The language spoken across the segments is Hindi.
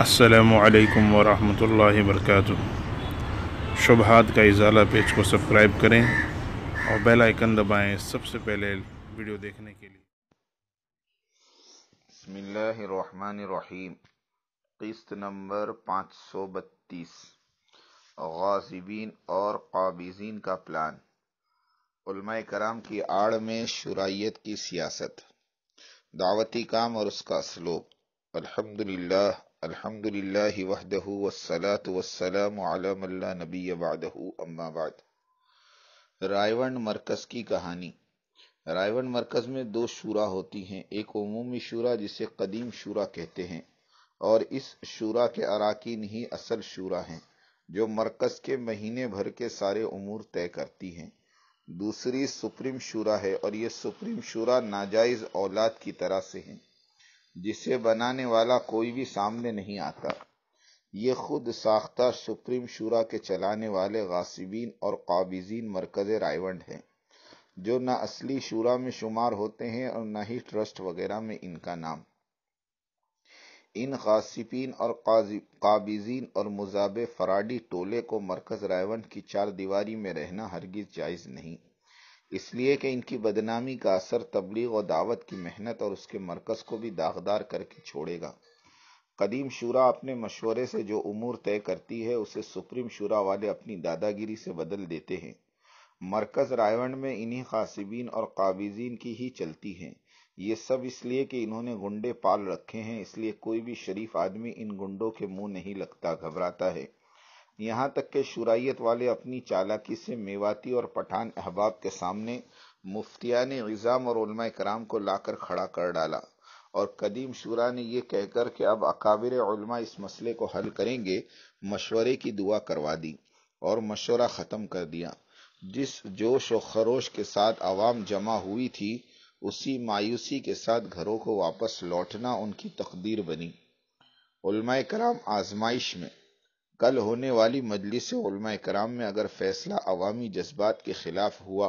असलकम वरहल वर्क शुभहात का इजाला पेज को सब्सक्राइब करें और बेल आइकन दबाएं सबसे पहले वीडियो देखने के लिए बसमीम किस्त नंबर पाँच सौ बत्तीस गाजिबीन और काबिजीन का प्लान उलमा कराम की आड़ में शुराइत की सियासत दावती काम और उसका स्लोक अल्हम्दुलिल्लाह अल्हम्दुलिल्लाहि वहदहु वस्सलातु वस्सलामु अला मन ला नबिय बअदहु अम्मा बाद रायवंड मरकज़ की कहानी रायवंड मरकज़ में दो शूरा होती हैं एक उमूमी शूरा जिसे कदीम शूरा कहते हैं और इस शूरा के अराकीन ही असल शूरा हैं जो मरकज़ के महीने भर के सारे उमूर तय करती हैं दूसरी सुप्रीम शूरा है और ये सुप्रीम शूरा नाजायज़ औलाद की तरह से हैं जिसे बनाने वाला कोई भी सामने नहीं आता ये खुद साख्ता सुप्रीम शुरा के चलाने वाले गासिबीन और काबिजीन मरकज़ रायवंड हैं जो न असली शुरा में शुमार होते हैं और न ही ट्रस्ट वगैरह में इनका नाम इन गासिबीन और काबिजीन और मुजाब फराडी टोले को मरकज़ रायवंड की चार दीवारी में रहना हरगिज़ जायज़ नहीं इसलिए कि इनकी बदनामी का असर तबलीग और दावत की मेहनत और उसके मरकज़ को भी दागदार करके छोड़ेगा कदीम शुरा अपने मशवरे से जो उमूर तय करती है उसे सुप्रीम शुरा वाले अपनी दादागिरी से बदल देते हैं मरकज रायवंड में इन्हीं खासिबीन और काबिजीन की ही चलती है ये सब इसलिए कि इन्होंने गुंडे पाल रखे हैं इसलिए कोई भी शरीफ आदमी इन गुंडों के मुंह नहीं लगता घबराता है यहाँ तक के शुराइत वाले अपनी चालाकी से मेवाती और पठान अहबाब के सामने ने इज़ाम और कराम को लाकर खड़ा कर डाला और कदीम शुरा ने यह कह कहकर कि अब अकाबिर इस मसले को हल करेंगे मशवरे की दुआ करवा दी और मशवरा ख़त्म कर दिया जिस जोश और खरोश के साथ आवाम जमा हुई थी उसी मायूसी के साथ घरों को वापस लौटना उनकी तकदीर बनी कराम आजमाइश में कल होने वाली मजलिस कराम में अगर फैसला अवामी जज्बात के खिलाफ हुआ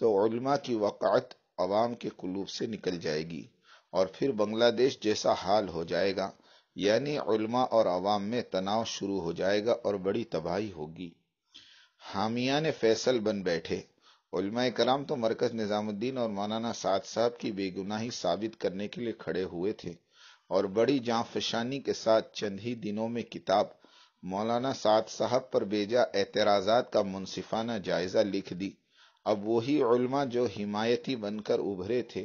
तो उलमा की वक़ात अवाम के कुलूब से निकल जाएगी और फिर बांग्लादेश जैसा हाल हो जाएगा यानी उलमा और अवाम में तनाव शुरू हो जाएगा और बड़ी तबाही होगी हामिया ने फैसल बन बैठे उलमा कराम तो मरकज निज़ामुद्दीन और मौलाना साद साहब की बेगुनाही साबित करने के लिए खड़े हुए थे और बड़ी जाफशानी के साथ चंद ही दिनों में किताब मौलाना साद साहब पर बेजा एतराज़ात का मुनसिफाना जायज़ा लिख दी अब वही उल्मा जो हिमायती बनकर उभरे थे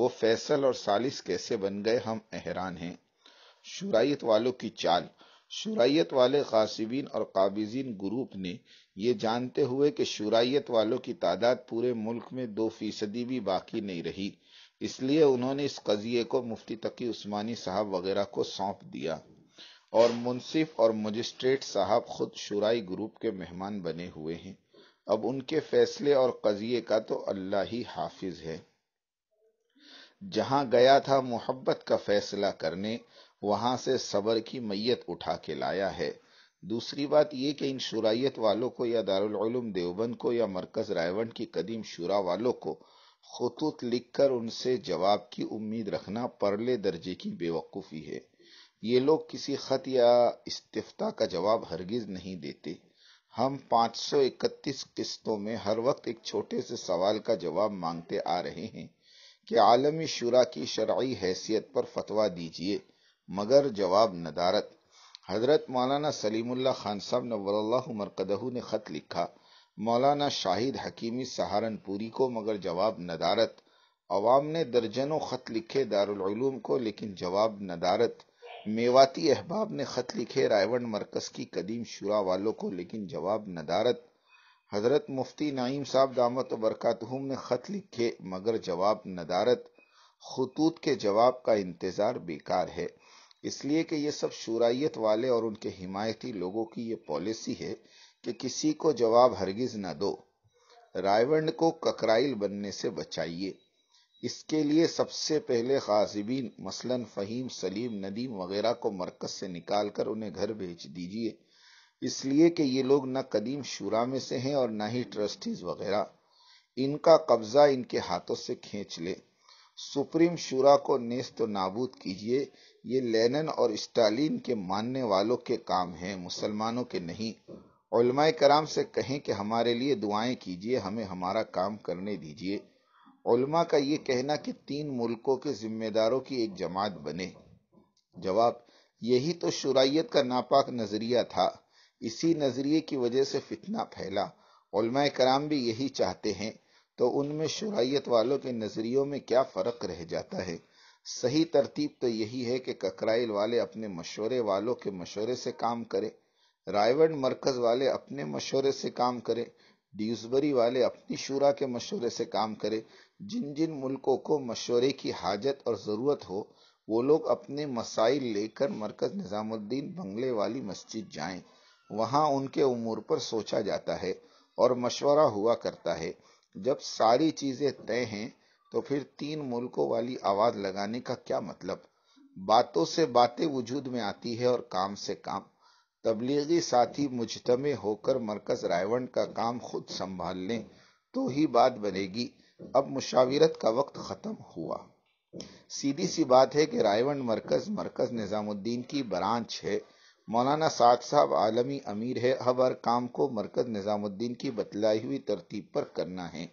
वो फैसल और सालिस कैसे बन गए हम अहरान हैं शुरायत वालों की चाल शुरायत वाले कासिबीन और काबिजीन ग्रुप ने ये जानते हुए कि शुरायत वालों की तादाद पूरे मुल्क में दो फीसदी भी बाकी नहीं रही इसलिए उन्होंने इस कजिए को मुफ्ती तकी उस्मानी साहब वगैरह को सौंप दिया और मुंसिफ और मजिस्ट्रेट साहब खुद शुराई ग्रुप के मेहमान बने हुए हैं अब उनके फैसले और कजिए का तो अल्लाह ही हाफिज है जहां गया था मोहब्बत का फैसला करने वहां से सबर की मैयत उठा के लाया है दूसरी बात यह कि इन शुराइत वालों को या दारुलूम देवबंद को या मरकज रायवंड की कदीम शुरा वालों को खतूत लिखकर उनसे जवाब की उम्मीद रखना परले दर्जे की बेवकूफ़ी है ये लोग किसी खत या इस्तीफा का जवाब हरगिज नहीं देते हम 531 किस्तों में हर वक्त एक छोटे से सवाल का जवाब मांगते आ रहे हैं कि आलमी शुरा की शर्य हैसियत पर फतवा दीजिए मगर जवाब नदारत हजरत मौलाना सलीमुल्ला खान साहब नवल्ला मरकदहू ने खत लिखा मौलाना शाहिद हकीमी सहारनपुरी को मगर जवाब नदारत अवाम ने दर्जनों खत लिखे दारुलूम को लेकिन जवाब नदारत मेवाती अहबाब ने खत लिखे रायवंड मरकज की कदीम शुरा वालों को लेकिन जवाब नदारत हजरत मुफ्ती नाइम साहब दामत बरकातहम ने खत लिखे मगर जवाब नदारत खतूत के जवाब का इंतज़ार बेकार है इसलिए कि ये सब शुराइत वाले और उनके हिमायती लोगों की ये पॉलिसी है कि किसी को जवाब हरगिज़ ना दो रायवंड को ककराइल बनने से बचाइए इसके लिए सबसे पहले गाजिबीन मसलन फ़हीम सलीम नदीम वगैरह को मरकज से निकाल कर उन्हें घर भेज दीजिए इसलिए कि ये लोग न कदीम शुरा में से हैं और न ही ट्रस्टीज वगैरह इनका कब्जा इनके हाथों से खींच ले सुप्रीम शुरा को नेस्त नाबूद कीजिए ये लेनन और स्टालिन के मानने वालों के काम है मुसलमानों के नहीं कराम से कहें कि हमारे लिए दुआएं कीजिए हमें हमारा काम करने दीजिए उलमा का ये कहना कि तीन मुल्कों के जिम्मेदारों की एक जमात बने जवाब यही तो शुराइत का नापाक नजरिया था इसी नजरिए की वजह से फितना फैला उलमा कराम भी यही चाहते हैं तो उनमें शुराइत वालों के नजरियों में क्या फर्क रह जाता है सही तरतीब तो यही है कि ककराइल वाले अपने मशोरे वालों के मशोरे से काम करें रायवड़ मरकज वाले अपने मशोरे से काम करें ड्यूसबरी वाले अपनी शूरा के मशवरे से काम करें जिन जिन मुल्कों को मशवरे की हाजत और ज़रूरत हो वो लोग अपने मसाइल लेकर मरकज़ निज़ामुद्दीन बंगले वाली मस्जिद जाएं वहाँ उनके उमूर पर सोचा जाता है और मशवरा हुआ करता है जब सारी चीज़ें तय हैं तो फिर तीन मुल्कों वाली आवाज़ लगाने का क्या मतलब बातों से बातें वजूद में आती है और काम से काम तबलीगी साथी मुजतम होकर मरकज रायवंड का काम खुद संभाल लें तो ही बात बनेगी अब मुशावरत का वक्त ख़त्म हुआ सीधी सी बात है कि रायवंड मरकज मरकज निज़ामुद्दीन की ब्रांच है मौलाना साद साहब आलमी अमीर है अब हर काम को मरकज निज़ामुद्दीन की बतलाई हुई तरतीब पर करना है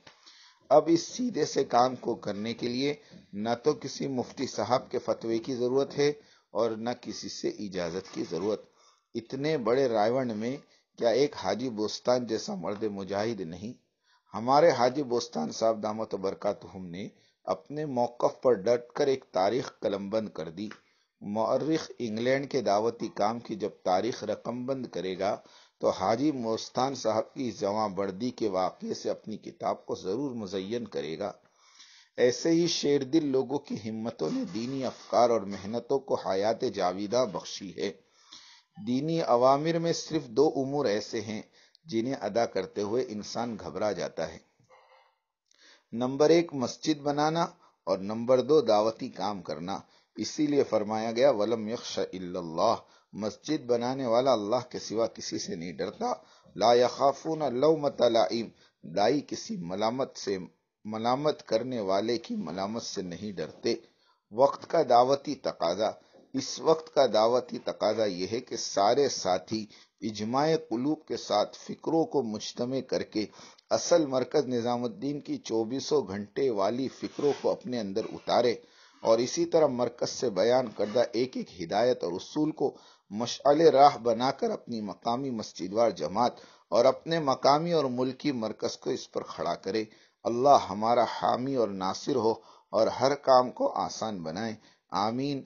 अब इस सीधे से काम को करने के लिए न तो किसी मुफ्ती साहब के फतवे की ज़रूरत है और न किसी से इजाज़त की ज़रूरत इतने बड़े रावण में क्या एक हाजी बोस्तान जैसा मर्द मुजाहिद नहीं हमारे हाजी बोस्तान साहब दामत तो बरकातहम ने अपने मौकफ पर डट कर एक तारीख कलमबंद कर दी मौरख इंग्लैंड के दावती काम की जब तारीख रकमबंद करेगा तो हाजी मोस्तान साहब की जवा बर्दी के वाक़े से अपनी किताब को ज़रूर मुजयन करेगा ऐसे ही शेरदिल लोगों की हिम्मतों ने दीनी अफकार और मेहनतों को हयात जाविदा बख्शी है दीनी अवामिर में सिर्फ दो उमूर ऐसे हैं जिन्हें अदा करते हुए इंसान घबरा जाता है नंबर एक मस्जिद बनाना और नंबर दो दावती काम करना इसीलिए फरमाया गया वलम यक्ष मस्जिद बनाने वाला अल्लाह के सिवा किसी से नहीं डरता ला यखाफून लवमतलाइम दाई किसी मलामत से मलामत करने वाले की मलामत से नहीं डरते वक्त का दावती तकाजा इस वक्त का दावती तकाजा यह है कि सारे साथी इजमाए कुलूब के साथ फिक्रों को मुश्तम करके असल मरकज निज़ामुद्दीन की चौबीसों घंटे वाली फिक्रों को अपने अंदर उतारे और इसी तरह मरकज से बयान करदा एक एक हिदायत और उसूल को मशाल राह बनाकर अपनी मकामी मस्जिदवार जमात और अपने मकामी और मुल्की मरकज को इस पर खड़ा करे अल्लाह हमारा हामी और नासिर हो और हर काम को आसान बनाए आमीन